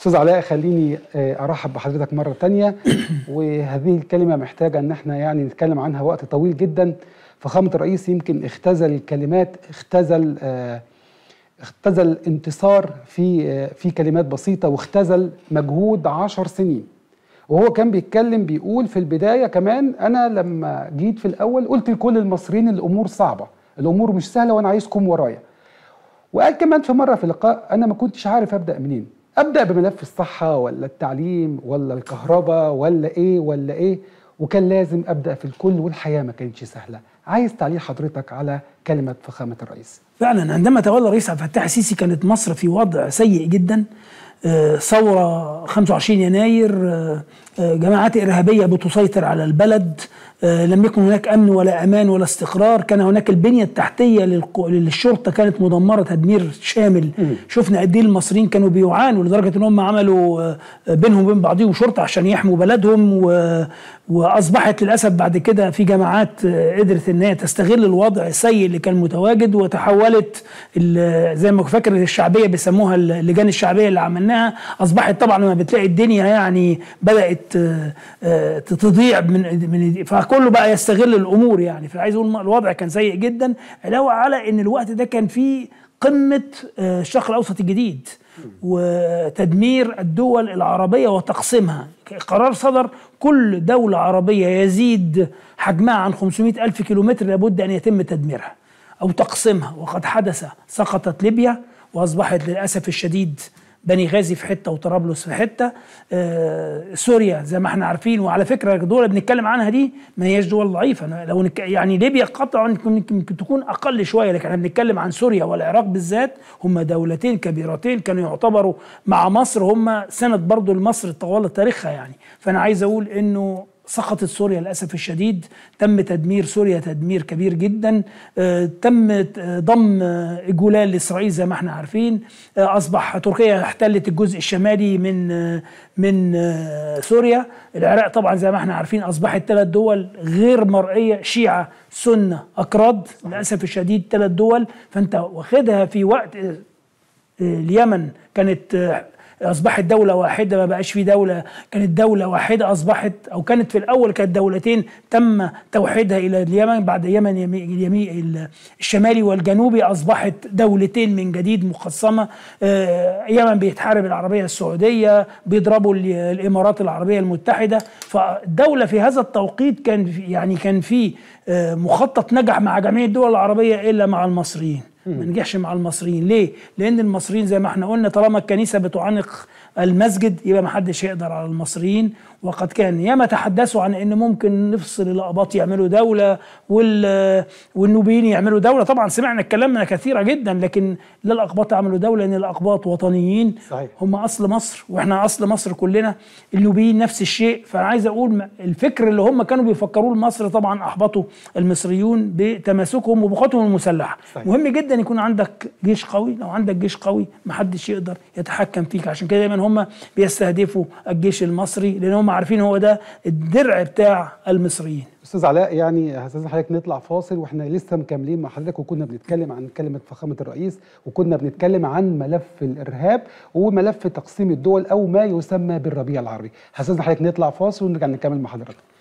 استاذ علاء خليني آه، ارحب بحضرتك مره تانية وهذه الكلمه محتاجه ان احنا يعني نتكلم عنها وقت طويل جدا فخامه الرئيس يمكن اختزل الكلمات اختزل آه، اختزل انتصار في آه، في كلمات بسيطه واختزل مجهود عشر سنين وهو كان بيتكلم بيقول في البدايه كمان انا لما جيت في الاول قلت لكل المصريين الامور صعبه الامور مش سهله وانا عايزكم ورايا وقال كمان في مره في لقاء انا ما كنتش عارف ابدا منين ابدا بملف الصحه ولا التعليم ولا الكهرباء ولا ايه ولا ايه وكان لازم ابدا في الكل والحياه ما كانتش سهله عايز تعليق حضرتك على كلمه فخامه الرئيس فعلا عندما تولى الرئيس عبد الفتاح السيسي كانت مصر في وضع سيء جدا آه، ثوره 25 يناير آه، جماعات إرهابية بتسيطر على البلد آه، لم يكن هناك أمن ولا أمان ولا استقرار كان هناك البنية التحتية للشرطة كانت مدمرة تدمير شامل م. شفنا قد إيه المصريين كانوا بيعانوا لدرجة إن هم عملوا آه، بينهم وبين بعضهم شرطة عشان يحموا بلدهم و... وأصبحت للأسف بعد كده في جماعات آه، قدرت إن هي تستغل الوضع السيء اللي كان متواجد وتحولت زي ما فاكر الشعبية بيسموها اللجان الشعبية اللي عملناها أصبحت طبعا لما بتلاقي الدنيا يعني بدأت بدات آه، آه، تضيع من من فكله بقى يستغل الامور يعني فعايز اقول الوضع كان سيء جدا علاوه على ان الوقت ده كان فيه قمه آه، الشرق الاوسط الجديد وتدمير الدول العربيه وتقسيمها قرار صدر كل دوله عربيه يزيد حجمها عن 500 الف كيلومتر لابد ان يتم تدميرها او تقسيمها وقد حدث سقطت ليبيا واصبحت للاسف الشديد بني غازي في حته وطرابلس في حته آه، سوريا زي ما احنا عارفين وعلى فكره الدول اللي بنتكلم عنها دي ما هياش دول ضعيفه لو يعني ليبيا قطعا يمكن تكون اقل شويه لكن احنا بنتكلم عن سوريا والعراق بالذات هم دولتين كبيرتين كانوا يعتبروا مع مصر هم سند برضه لمصر طوال تاريخها يعني فانا عايز اقول انه سقطت سوريا للاسف الشديد تم تدمير سوريا تدمير كبير جدا آه، تم آه، ضم الجولان آه، لاسرائيل زي ما احنا عارفين اصبح تركيا احتلت الجزء الشمالي من من سوريا العراق طبعا زي ما احنا عارفين اصبحت ثلاث دول غير مرئيه شيعه سنه اكراد للاسف الشديد ثلاث دول فانت واخدها في وقت اليمن كانت اصبحت دوله واحده ما بقاش في دوله كانت دوله واحده اصبحت او كانت في الاول كانت دولتين تم توحيدها الى اليمن بعد اليمن اليمين الشمالي والجنوبي اصبحت دولتين من جديد مقسمه اليمن آه، بيتحارب العربيه السعوديه بيضربوا الامارات العربيه المتحده فالدوله في هذا التوقيت كان يعني كان في آه، مخطط نجح مع جميع الدول العربيه الا مع المصريين ما نجحش مع المصريين ليه لان المصريين زي ما احنا قلنا طالما الكنيسه بتعانق المسجد يبقى ما حدش يقدر على المصريين وقد كان ياما تحدثوا عن ان ممكن نفصل الاقباط يعملوا دوله وال والنوبيين يعملوا دوله طبعا سمعنا الكلام من كثيره جدا لكن لا الاقباط عملوا دوله ان الاقباط وطنيين صحيح. هم اصل مصر واحنا اصل مصر كلنا النوبيين نفس الشيء فانا عايز اقول الفكر اللي هم كانوا بيفكروه لمصر طبعا احبطوا المصريون بتماسكهم وبقوتهم المسلحه صحيح. مهم جدا يكون عندك جيش قوي لو عندك جيش قوي محدش يقدر يتحكم فيك عشان كده دايما هم بيستهدفوا الجيش المصري لان هم هم عارفين هو ده الدرع بتاع المصريين استاذ علاء يعني هستاذن حضرتك نطلع فاصل واحنا لسه مكملين مع حضرتك وكنا بنتكلم عن كلمه فخامه الرئيس وكنا بنتكلم عن ملف الارهاب وملف تقسيم الدول او ما يسمى بالربيع العربي هستاذن حضرتك نطلع فاصل ونرجع نكمل مع حضرتك